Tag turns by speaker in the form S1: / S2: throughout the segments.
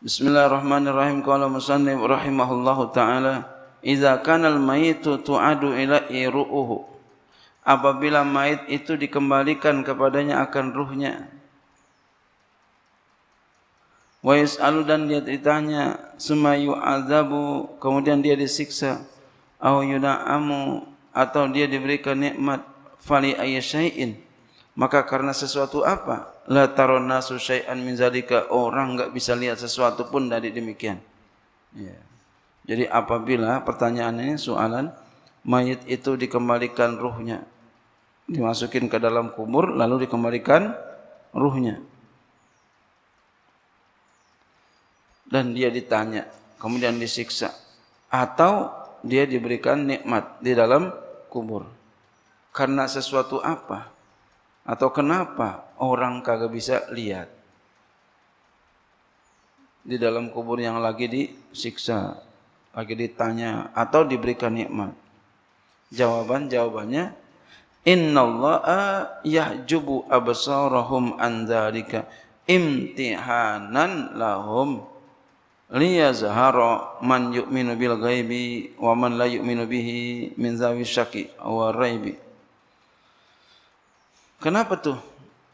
S1: Bismillahirrahmanirrahim. Qala musannif rahimahullahu taala, "Idza kana al-maytu tu'adu ila ru'uhu." Apabila mayit itu dikembalikan kepadanya akan ruhnya. Wa yas'alu dan dia ditanya, "Sumayu azabu?" Kemudian dia disiksa. "Au yuna'amu?" Atau dia diberikan nikmat fali ayyashai'in? Maka karena sesuatu apa? La taron nasu min zalika. Orang enggak bisa lihat sesuatu pun dari demikian. Ya. Jadi apabila pertanyaannya soalan mayit itu dikembalikan ruhnya. Dimasukin ke dalam kubur lalu dikembalikan ruhnya. Dan dia ditanya, kemudian disiksa atau dia diberikan nikmat di dalam kubur. Karena sesuatu apa? Atau kenapa orang kagak bisa lihat? Di dalam kubur yang lagi disiksa, lagi ditanya atau diberikan nikmat. Jawaban jawabannya Innallaha yahjubu absarahum an dzalika imtihanan lahum liyazhara man yu'minu bil ghaibi wa man la yu'minu bihi min zawi syaqi wa raibi Kenapa tuh?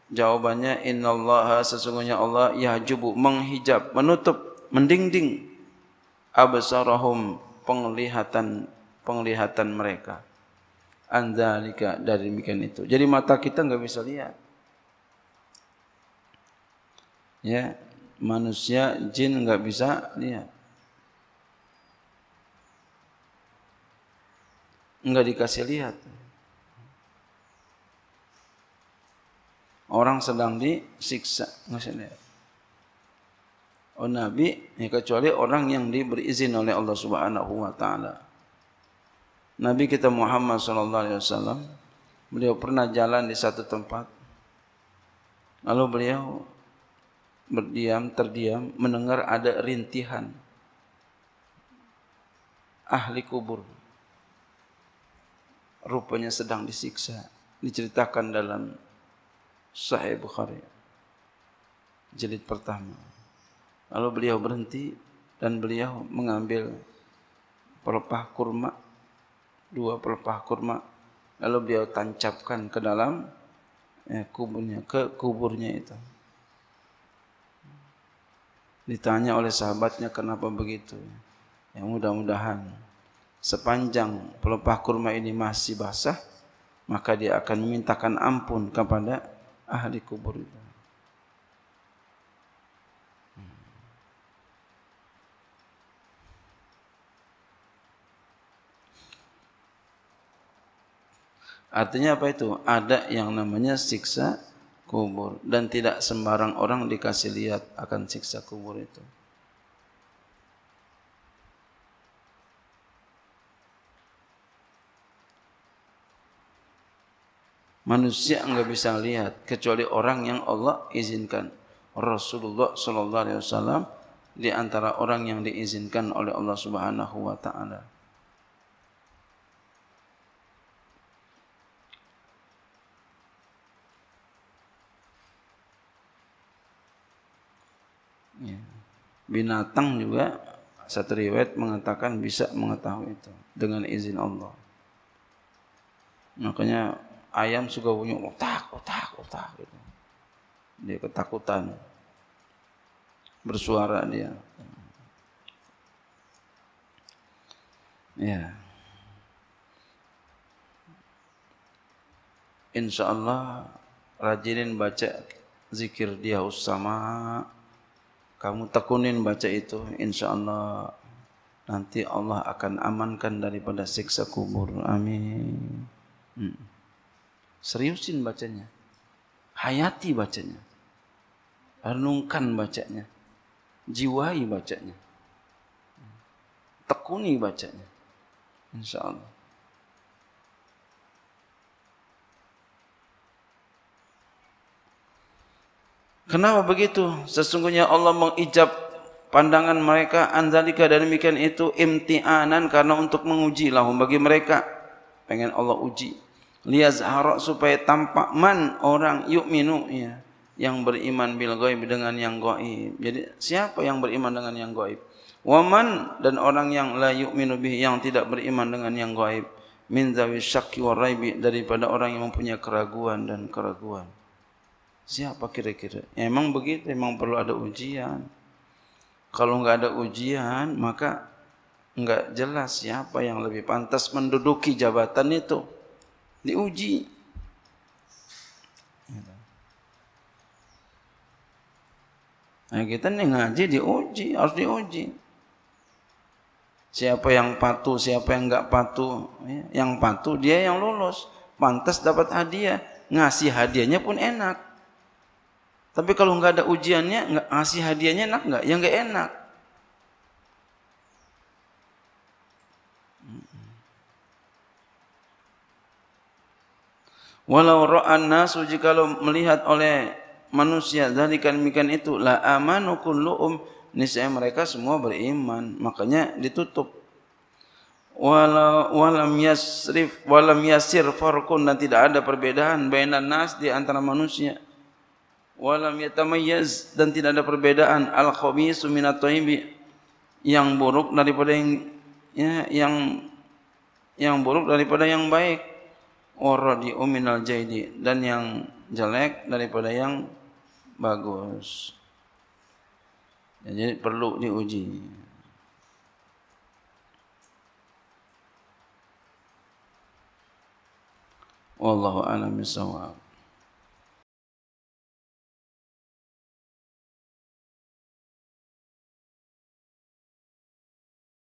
S1: Jawabannya innallaha sesungguhnya Allah yahjubu menghijab, menutup, mendingding absarahum penglihatan penglihatan mereka. Anzalika dari demikian itu. Jadi mata kita nggak bisa lihat. Ya, manusia jin nggak bisa lihat. Nggak dikasih lihat. orang sedang disiksa. Maksudnya. Oh Nabi, ya kecuali orang yang diberi izin oleh Allah Subhanahu wa taala. Nabi kita Muhammad sallallahu alaihi wasallam beliau pernah jalan di satu tempat. Lalu beliau berdiam terdiam mendengar ada rintihan ahli kubur. Rupanya sedang disiksa. Diceritakan dalam Sahih Bukhari. Jilid pertama. Lalu beliau berhenti dan beliau mengambil pelepah kurma, dua pelepah kurma. Lalu beliau tancapkan ke dalam eh, kuburnya, ke kuburnya itu. Ditanya oleh sahabatnya kenapa begitu. Ya mudah-mudahan sepanjang pelepah kurma ini masih basah, maka dia akan memintakan ampun kepada ahli kubur itu. Artinya apa itu? Ada yang namanya siksa kubur dan tidak sembarang orang dikasih lihat akan siksa kubur itu. manusia nggak bisa lihat kecuali orang yang Allah izinkan. Rasulullah Shallallahu Alaihi Wasallam di antara orang yang diizinkan oleh Allah Subhanahu Wa Taala. Ya. Binatang juga satu riwayat mengatakan bisa mengetahui itu dengan izin Allah. Makanya ayam suka bunyi otak, otak, otak gitu. Dia ketakutan. Bersuara dia. Ya. Insya Allah rajinin baca zikir dia usama kamu tekunin baca itu insya Allah nanti Allah akan amankan daripada siksa kubur amin hmm. Seriusin bacanya. Hayati bacanya. Renungkan bacanya. Jiwai bacanya. Tekuni bacanya. Insya Allah. Kenapa begitu? Sesungguhnya Allah mengijab pandangan mereka anzalika dan demikian itu imtianan karena untuk menguji lahum bagi mereka pengen Allah uji liyazhara supaya tampak man orang yu'minu ya yang beriman bil ghaib dengan yang gaib. Jadi siapa yang beriman dengan yang gaib? Waman dan orang yang la yu'minu bih yang tidak beriman dengan yang gaib min zawi syakki waraibi daripada orang yang mempunyai keraguan dan keraguan. Siapa kira-kira? Ya, emang begitu, emang perlu ada ujian. Kalau enggak ada ujian, maka enggak jelas siapa yang lebih pantas menduduki jabatan itu diuji. Nah, kita nih ngaji diuji, harus diuji. Siapa yang patuh, siapa yang nggak patuh. Ya. Yang patuh dia yang lulus, pantas dapat hadiah. Ngasih hadiahnya pun enak. Tapi kalau nggak ada ujiannya, nggak ngasih hadiahnya enak nggak? Yang nggak enak. Walau ra'an nasu jikalau melihat oleh manusia zalikan mikan itu la amanu kulluum niscaya mereka semua beriman makanya ditutup walau walam yasrif walam yasir farqun dan tidak ada perbedaan bainan nas di antara manusia walam yatamayyaz dan tidak ada perbedaan al khabisu minat yang buruk daripada yang ya, yang yang buruk daripada yang baik waradi uminal jaidi dan yang jelek daripada yang bagus. Jadi perlu diuji. Wallahu a'lam bishawab.